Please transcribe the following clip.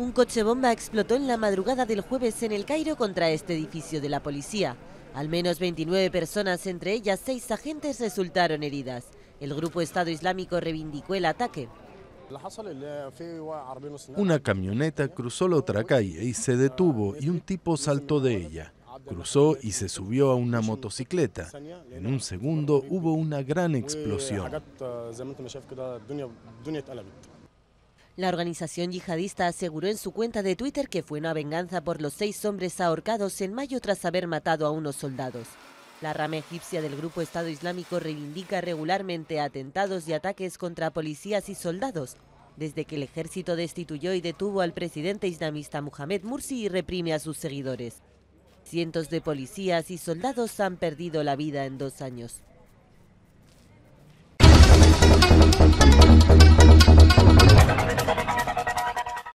Un coche bomba explotó en la madrugada del jueves en el Cairo contra este edificio de la policía. Al menos 29 personas, entre ellas seis agentes, resultaron heridas. El grupo Estado Islámico reivindicó el ataque. Una camioneta cruzó la otra calle y se detuvo y un tipo saltó de ella. Cruzó y se subió a una motocicleta. En un segundo hubo una gran explosión. La organización yihadista aseguró en su cuenta de Twitter que fue una venganza por los seis hombres ahorcados en mayo tras haber matado a unos soldados. La rama egipcia del grupo Estado Islámico reivindica regularmente atentados y ataques contra policías y soldados, desde que el ejército destituyó y detuvo al presidente islamista Mohamed Mursi y reprime a sus seguidores. Cientos de policías y soldados han perdido la vida en dos años.